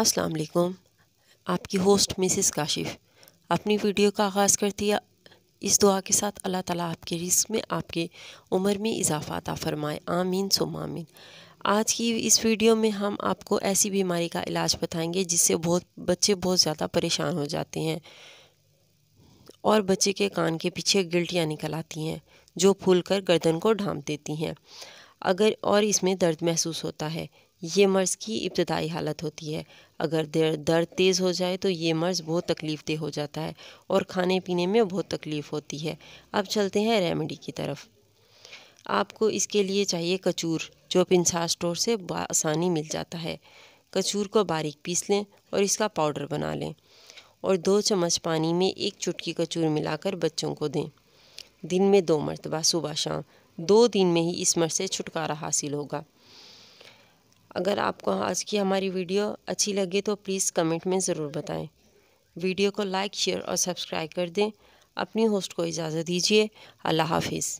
अस्सलाम वालेकुम आपकी होस्ट मिसेस काशिफ अपनी वीडियो का आगाज़ करती है इस दुआ के साथ अल्लाह ताला आपके रिस्क में आपके उम्र में इजाफ़ा अता फ़रमाए आमीन सुम आमीन आज की इस वीडियो में हम आपको ऐसी बीमारी का इलाज बताएंगे जिससे बहुत बच्चे बहुत ज़्यादा परेशान हो जाते हैं और बच्चे के कान के पीछे गिल्टियाँ निकल आती हैं जो फूल कर गर्दन को ढांप देती हैं अगर और इसमें दर्द महसूस होता है ये मर्ज़ की इब्तदाई हालत होती है अगर दर्द तेज़ हो जाए तो ये मर्ज़ बहुत तकलीफ़ दह हो जाता है और खाने पीने में बहुत तकलीफ़ होती है अब चलते हैं रेमेडी की तरफ आपको इसके लिए चाहिए कचूर जो पिंसा स्टोर से आसानी मिल जाता है कचूर को बारीक पीस लें और इसका पाउडर बना लें और दो चम्मच पानी में एक चुटकी कचूर मिलाकर बच्चों को दें दिन में दो मरतबा सुबह शाम दो दिन में ही इस मर से छुटकारा हासिल होगा अगर आपको आज की हमारी वीडियो अच्छी लगे तो प्लीज़ कमेंट में ज़रूर बताएं वीडियो को लाइक शेयर और सब्सक्राइब कर दें अपनी होस्ट को इजाज़त दीजिए अल्लाह हाफिज़